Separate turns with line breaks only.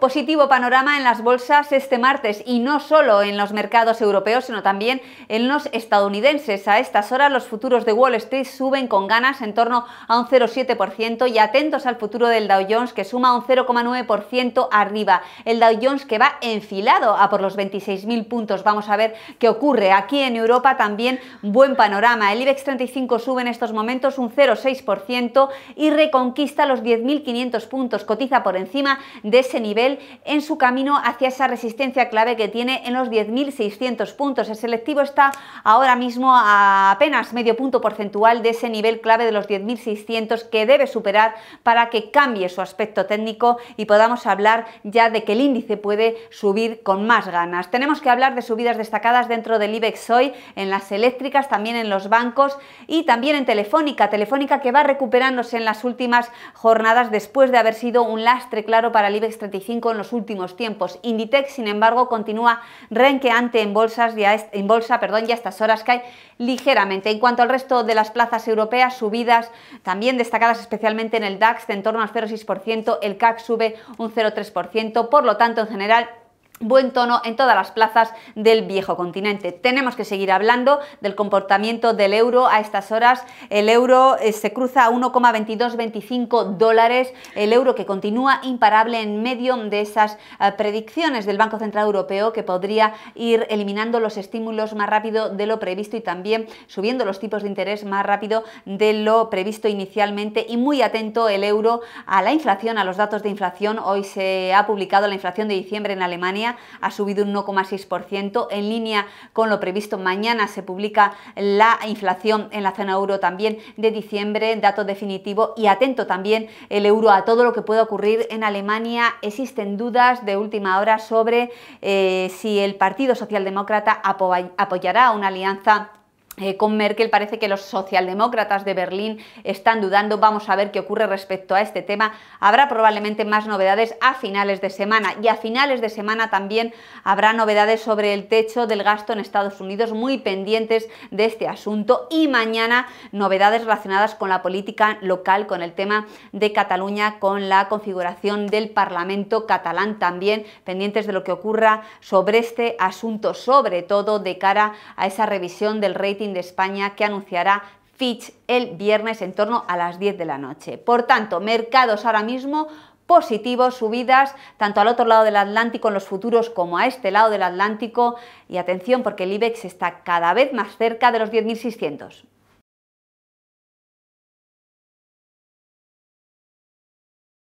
positivo panorama en las bolsas este martes y no solo en los mercados europeos, sino también en los estadounidenses. A estas horas los futuros de Wall Street suben con ganas en torno a un 0,7% y atentos al futuro del Dow Jones que suma un 0,9% arriba. El Dow Jones que va enfilado a por los 26.000 puntos. Vamos a ver qué ocurre. Aquí en Europa también buen panorama. El IBEX 35 sube en estos momentos un 0,6% y reconquista los 10.500 puntos. Cotiza por encima de ese nivel en su camino hacia esa resistencia clave que tiene en los 10.600 puntos. El selectivo está ahora mismo a apenas medio punto porcentual de ese nivel clave de los 10.600 que debe superar para que cambie su aspecto técnico y podamos hablar ya de que el índice puede subir con más ganas. Tenemos que hablar de subidas destacadas dentro del IBEX hoy, en las eléctricas, también en los bancos y también en Telefónica. Telefónica que va recuperándose en las últimas jornadas después de haber sido un lastre claro para el IBEX 35 en los últimos tiempos. Inditex, sin embargo, continúa renqueante en, bolsas ya en bolsa perdón, y a estas horas cae ligeramente. En cuanto al resto de las plazas europeas, subidas también destacadas especialmente en el DAX de en torno al 0,6%, el CAC sube un 0,3%, por lo tanto, en general, buen tono en todas las plazas del viejo continente. Tenemos que seguir hablando del comportamiento del euro a estas horas. El euro eh, se cruza a 1,2225 dólares, el euro que continúa imparable en medio de esas eh, predicciones del Banco Central Europeo que podría ir eliminando los estímulos más rápido de lo previsto y también subiendo los tipos de interés más rápido de lo previsto inicialmente y muy atento el euro a la inflación, a los datos de inflación. Hoy se ha publicado la inflación de diciembre en Alemania ha subido un 1,6% en línea con lo previsto. Mañana se publica la inflación en la zona euro también de diciembre, dato definitivo y atento también el euro a todo lo que pueda ocurrir en Alemania. Existen dudas de última hora sobre eh, si el Partido Socialdemócrata apoyará una alianza eh, con Merkel parece que los socialdemócratas de Berlín están dudando. Vamos a ver qué ocurre respecto a este tema. Habrá probablemente más novedades a finales de semana y a finales de semana también habrá novedades sobre el techo del gasto en Estados Unidos, muy pendientes de este asunto. Y mañana novedades relacionadas con la política local, con el tema de Cataluña, con la configuración del Parlamento catalán también, pendientes de lo que ocurra sobre este asunto, sobre todo de cara a esa revisión del rey de España que anunciará Fitch el viernes en torno a las 10 de la noche. Por tanto, mercados ahora mismo positivos, subidas tanto al otro lado del Atlántico en los futuros como a este lado del Atlántico y atención porque el IBEX está cada vez más cerca de los 10.600.